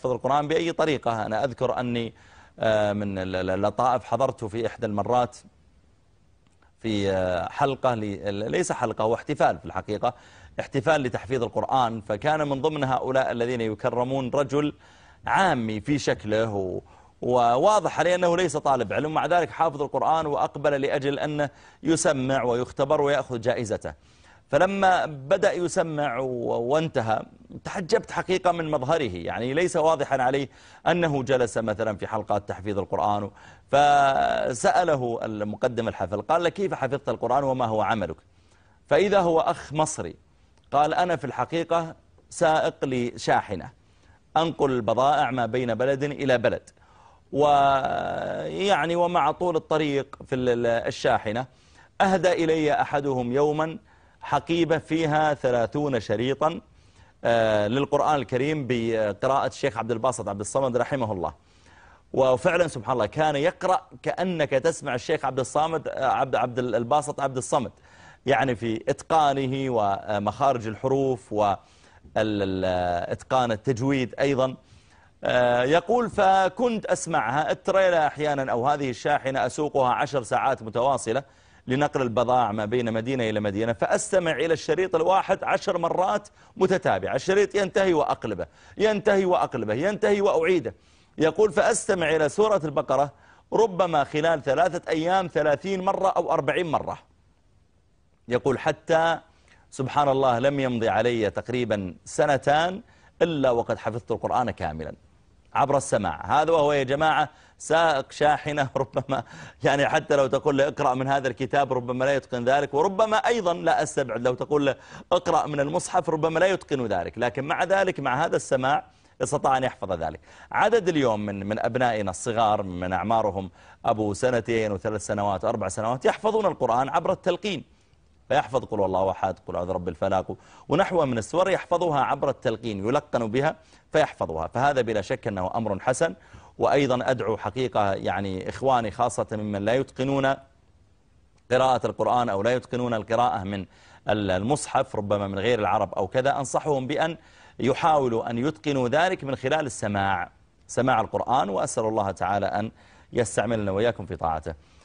حفظ القرآن بأي طريقة أنا أذكر أني آه، من اللطائف حضرت في إحدى المرات في آه، حلقة ليس حلقة هو احتفال في الحقيقة احتفال لتحفيظ القرآن فكان من ضمن هؤلاء الذين يكرمون رجل عامي في شكله وواضح عليه أنه ليس طالب علم مع ذلك حافظ القرآن وأقبل لأجل أنه يسمع ويختبر ويأخذ جائزته فلما بدأ يسمع وانتهى تحجبت حقيقة من مظهره يعني ليس واضحا عليه أنه جلس مثلا في حلقات تحفيظ القرآن فسأله المقدم الحفل قال لك كيف حفظت القرآن وما هو عملك فإذا هو أخ مصري قال أنا في الحقيقة سائق لشاحنة أنقل البضائع ما بين بلد إلى بلد ويعني ومع طول الطريق في الشاحنة أهدى إلي أحدهم يوما حقيبة فيها ثلاثون شريطا آه، للقرآن الكريم بقراءة الشيخ عبد الباسط عبد الصمد رحمه الله وفعلا سبحان الله كان يقرأ كأنك تسمع الشيخ عبد الصمد آه، عبد عبد الباسط عبد الصمد يعني في إتقانه ومخارج الحروف وإتقان آه، التجويد أيضا يقول فكنت أسمعها التريلا أحيانا أو هذه الشاحنة أسوقها عشر ساعات متواصلة لنقل البضائع ما بين مدينة إلى مدينة فأستمع إلى الشريط الواحد عشر مرات متتابعة الشريط ينتهي وأقلبه ينتهي وأقلبه ينتهي وأعيده يقول فأستمع إلى سورة البقرة ربما خلال ثلاثة أيام ثلاثين مرة أو أربعين مرة يقول حتى سبحان الله لم يمضي علي تقريبا سنتان إلا وقد حفظت القرآن كاملا عبر السماع هذا وهو يا جماعة سائق شاحنة ربما يعني حتى لو تقول له اقرأ من هذا الكتاب ربما لا يتقن ذلك وربما أيضا لا أستبعد لو تقول له اقرأ من المصحف ربما لا يتقن ذلك لكن مع ذلك مع هذا السماع استطاع أن يحفظ ذلك عدد اليوم من من أبنائنا الصغار من أعمارهم أبو سنتين وثلاث سنوات أربع سنوات يحفظون القرآن عبر التلقين فيحفظ قل والله أحد قل أعوذ رب الفلاق ونحوها من السور يحفظها عبر التلقين يلقن بها فيحفظها فهذا بلا شك أنه أمر حسن وأيضا أدعو حقيقة يعني إخواني خاصة ممن لا يتقنون قراءة القرآن أو لا يتقنون القراءة من المصحف ربما من غير العرب أو كذا أنصحهم بأن يحاولوا أن يتقنوا ذلك من خلال السماع سماع القرآن وأسأل الله تعالى أن يستعملنا وإياكم في طاعته